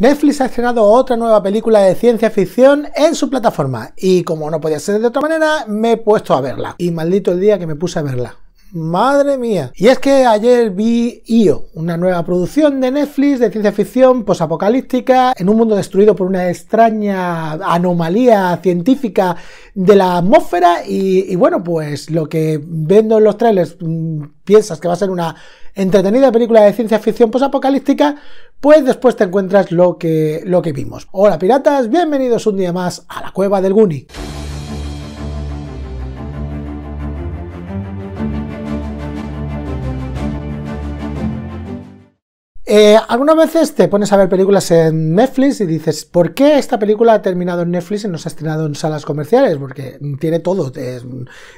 Netflix ha estrenado otra nueva película de ciencia ficción en su plataforma y como no podía ser de otra manera, me he puesto a verla. Y maldito el día que me puse a verla. Madre mía. Y es que ayer vi IO, una nueva producción de Netflix de ciencia ficción posapocalíptica en un mundo destruido por una extraña anomalía científica de la atmósfera y, bueno, pues lo que vendo en los trailers mm, piensas que va a ser una entretenida película de ciencia ficción posapocalíptica, pues después te encuentras lo que, lo que vimos. Hola piratas, bienvenidos un día más a la cueva del Guni. Eh, algunas veces te pones a ver películas en Netflix y dices, ¿por qué esta película ha terminado en Netflix y no se ha estrenado en salas comerciales? Porque tiene todo,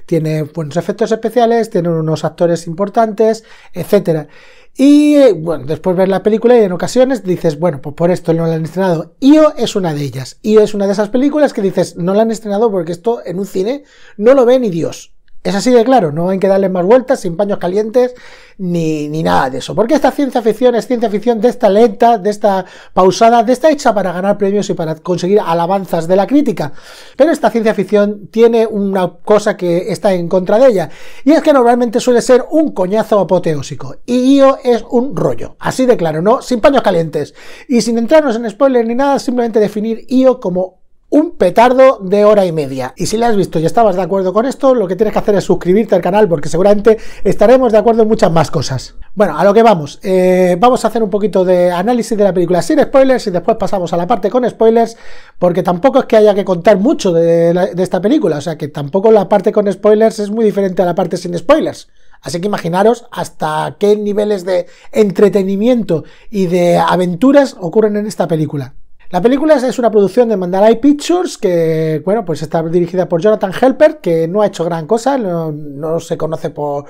tiene buenos efectos especiales, tiene unos actores importantes, etc. Y eh, bueno, después ver la película y en ocasiones dices, bueno, pues por esto no la han estrenado. IO es una de ellas. IO es una de esas películas que dices, no la han estrenado porque esto en un cine no lo ve ni Dios. Es así de claro, no hay que darle más vueltas sin paños calientes ni, ni, nada de eso. Porque esta ciencia ficción es ciencia ficción de esta lenta, de esta pausada, de esta hecha para ganar premios y para conseguir alabanzas de la crítica. Pero esta ciencia ficción tiene una cosa que está en contra de ella. Y es que normalmente suele ser un coñazo apoteósico. Y IO es un rollo. Así de claro, ¿no? Sin paños calientes. Y sin entrarnos en spoilers ni nada, simplemente definir IO como un petardo de hora y media. Y si la has visto y estabas de acuerdo con esto, lo que tienes que hacer es suscribirte al canal porque seguramente estaremos de acuerdo en muchas más cosas. Bueno, a lo que vamos. Eh, vamos a hacer un poquito de análisis de la película sin spoilers y después pasamos a la parte con spoilers porque tampoco es que haya que contar mucho de esta película. O sea que tampoco la parte con spoilers es muy diferente a la parte sin spoilers. Así que imaginaros hasta qué niveles de entretenimiento y de aventuras ocurren en esta película. La película es una producción de Mandalay Pictures que, bueno, pues está dirigida por Jonathan Helper, que no ha hecho gran cosa, no, se conoce por,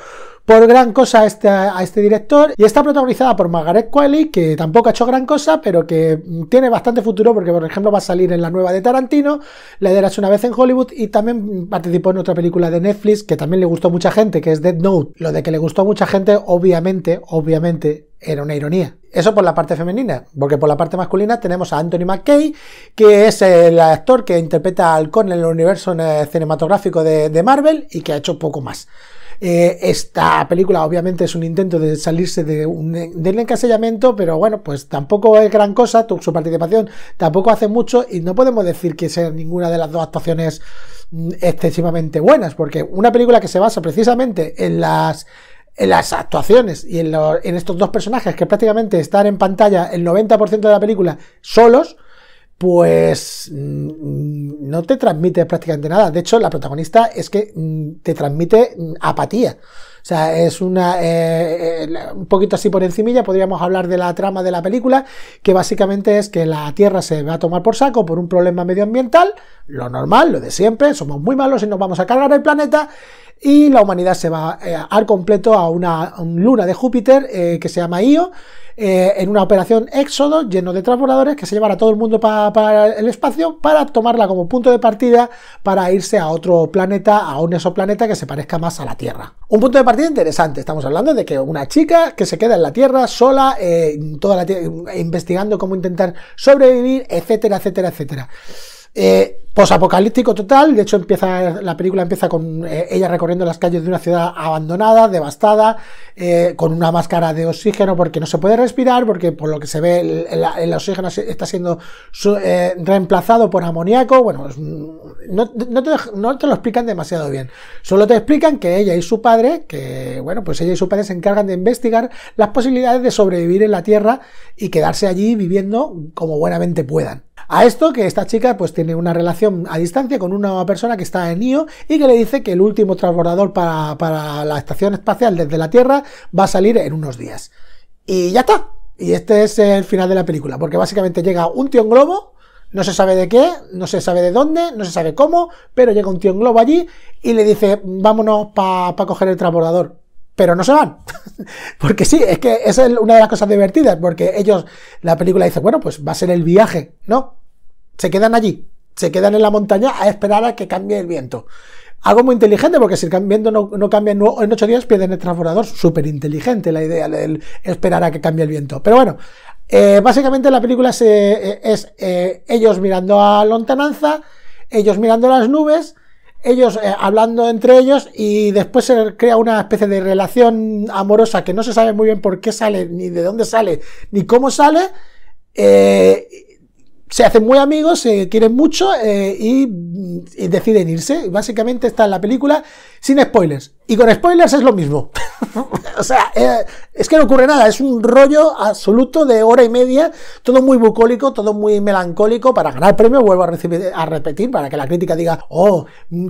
gran cosa a este, este, director y está protagonizada por Margaret Qualley que tampoco ha hecho gran cosa pero que tiene bastante futuro porque por ejemplo va a salir en la nueva de Tarantino la de una vez en Hollywood y también participó en otra película de Netflix que también le gustó a mucha gente que es Dead Note lo de que le gustó a mucha gente obviamente obviamente era una ironía. Eso por la parte femenina, porque por la parte masculina tenemos a Anthony McKay, que es el actor que interpreta al Halcón en el universo eh, cinematográfico de, Marvel y que ha hecho poco más. Eh, esta película obviamente es un intento de salirse del encasellamiento, pero bueno, pues tampoco es gran cosa, su participación tampoco hace mucho y no podemos decir que sea ninguna de las dos actuaciones mm, excesivamente buenas, porque una película que se basa precisamente en las en las actuaciones y en, estos dos personajes que prácticamente están en pantalla el 90% de la película solos, pues mm, no te transmite prácticamente nada. De hecho, la protagonista es que mm, te transmite mm, apatía. O sea, es una. Eh, eh, un poquito así por encimilla, podríamos hablar de la trama de la película, que básicamente es que la Tierra se va a tomar por saco por un problema medioambiental, lo normal, lo de siempre, somos muy malos y nos vamos a cargar el planeta, y la humanidad se va eh, al completo a una luna de Júpiter eh, que se llama Io, eh, en una operación éxodo lleno de transbordadores que se llevará a todo el mundo para el espacio para tomarla como punto de partida para irse a otro planeta, a un exoplaneta que se parezca más a la Tierra. Un punto de partida interesante, estamos hablando de que una chica que se queda en la Tierra sola, toda la investigando cómo intentar sobrevivir, etcétera, etcétera, etcétera. Eh, posapocalíptico total, de hecho empieza, la película empieza con eh, ella recorriendo las calles de una ciudad abandonada, devastada, eh, con una máscara de oxígeno porque no se puede respirar, porque por lo que se ve el, oxígeno está siendo eh, reemplazado por amoníaco, bueno, no, te, lo explican demasiado bien, solo te explican que ella y su padre, que bueno, pues ella y su padre se encargan de investigar las posibilidades de sobrevivir en la Tierra y quedarse allí viviendo como buenamente puedan. A esto que esta chica pues tiene una relación a distancia con una persona que está en IO y que le dice que el último transbordador para, la estación espacial desde la Tierra va a salir en unos días. Y ya está. Y este es el final de la película, porque básicamente llega un tío en globo, no se sabe de qué, no se sabe de dónde, no se sabe cómo, pero llega un tío en globo allí y le dice, vámonos para coger el transbordador pero no se van. porque sí, es que es una de las cosas divertidas, porque ellos, la película dice, bueno, pues va a ser el viaje, ¿no? Se quedan allí, se quedan en la montaña a esperar a que cambie el viento. Algo muy inteligente, porque si el viento no, no cambia en ocho días, pierden el transbordador. Súper inteligente la idea de esperar a que cambie el viento. Pero bueno, eh, básicamente la película eh, es eh, ellos mirando a lontananza, ellos mirando las nubes, ellos hablando entre ellos y después se crea una especie de relación amorosa que no se sabe muy bien por qué sale, ni de dónde sale, ni cómo sale se hacen muy amigos, se quieren mucho eh, y, deciden irse. Básicamente está en la película sin spoilers. Y con spoilers es lo mismo. o sea, eh, es que no ocurre nada. Es un rollo absoluto de hora y media. Todo muy bucólico, todo muy melancólico. Para ganar premio, vuelvo a, recibir, a repetir, para que la crítica diga, oh,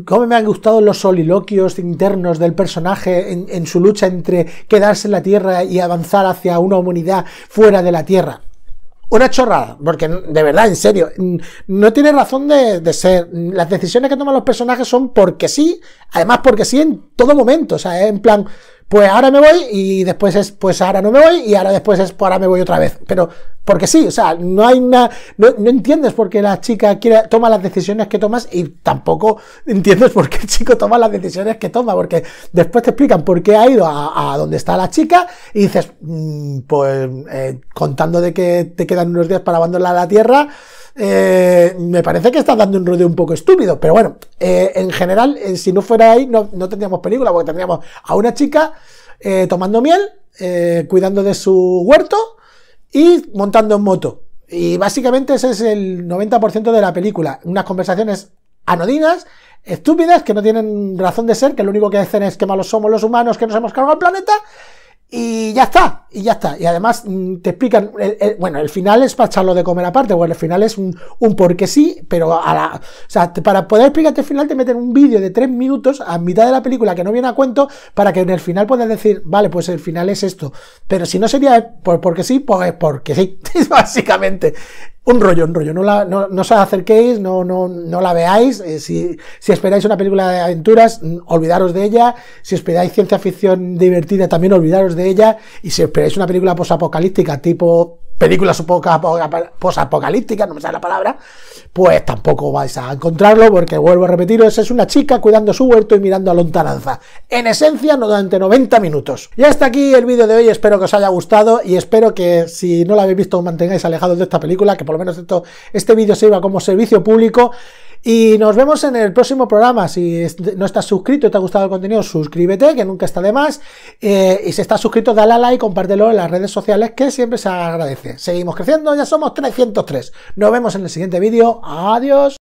cómo me han gustado los soliloquios internos del personaje en su lucha entre quedarse en la Tierra y avanzar hacia una humanidad fuera de la Tierra una chorrada, porque de verdad, en serio, no tiene razón de, ser. Las decisiones que toman los personajes son porque sí, además porque sí en todo momento. O sea, es en plan, pues ahora me voy y después es, pues ahora no me voy y ahora después es, pues ahora me voy otra vez. Pero, porque sí, o sea, no hay nada... no, entiendes por qué la chica quiere, toma las decisiones que tomas y tampoco entiendes por qué el chico toma las decisiones que toma, porque después te explican por qué ha ido a, donde está la chica y dices, mm, pues, eh, contando de que te quedan unos días para abandonar la tierra, eh, me parece que está dando un rodeo un poco estúpido, pero bueno, eh, en general, eh, si no fuera ahí, no, no, tendríamos película, porque tendríamos a una chica tomando miel, cuidando de su huerto y montando en moto. Y básicamente ese es el 90% de la película. Unas conversaciones anodinas, estúpidas, que no tienen razón de ser, que lo único que hacen es que malos somos los humanos que nos hemos cargado el planeta y ya está, y ya está. Y además mm, te explican, bueno, el final es para echarlo de comer aparte, bueno, el final es un, un porque sí, pero a la, o sea, para poder explicarte el final te meten un vídeo de tres minutos a mitad de la película que no viene a cuento para que en el final puedas decir, vale, pues el final es esto. Pero si no sería por porque sí, pues porque sí, básicamente un rollo, un rollo. No, la, no, no os acerquéis, no, no, no la veáis. Eh, si, si, esperáis una película de aventuras, olvidaros de ella. Si esperáis ciencia ficción divertida, también olvidaros de ella. Y si esperáis una película posapocalíptica tipo películas supongo, posapocalípticas, no me sale la palabra, pues tampoco vais a encontrarlo, porque vuelvo a repetiros, es una chica cuidando su huerto y mirando a lontananza. En esencia, no durante 90 minutos. Y hasta aquí el vídeo de hoy, espero que os haya gustado y espero que si no lo habéis visto os mantengáis alejados de esta película, que por lo menos esto, este vídeo sirva como servicio público y nos vemos en el próximo programa. Si no estás suscrito y te ha gustado el contenido, suscríbete, que nunca está de más. Eh, y si estás suscrito, dale a like, compártelo en las redes sociales, que siempre se agradece. Seguimos creciendo, ya somos 303. Nos vemos en el siguiente vídeo. Adiós.